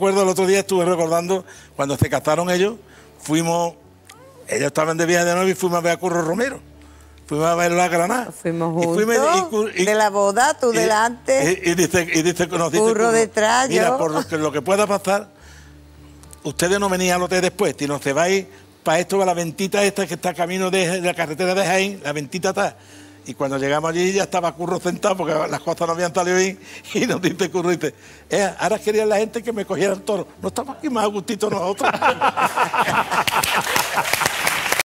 Recuerdo el otro día estuve recordando cuando se casaron ellos, fuimos, ellos estaban de viaje de novio y fuimos a ver a Curro Romero. Fuimos a ver la Granada. Fuimos juntos. de la boda, tú delante. Y, dice, y dice, nos detrás. Mira, por lo que, lo que pueda pasar, ustedes no venían al hotel después, sino se vais para esto, va la ventita esta que está camino de, de la carretera de Jaén, la ventita está y cuando llegamos allí ya estaba Curro sentado porque las cosas no habían salido bien. Y nos dice Curro, dice, eh, ahora quería la gente que me cogiera el toro. No estamos aquí más a gustito nosotros.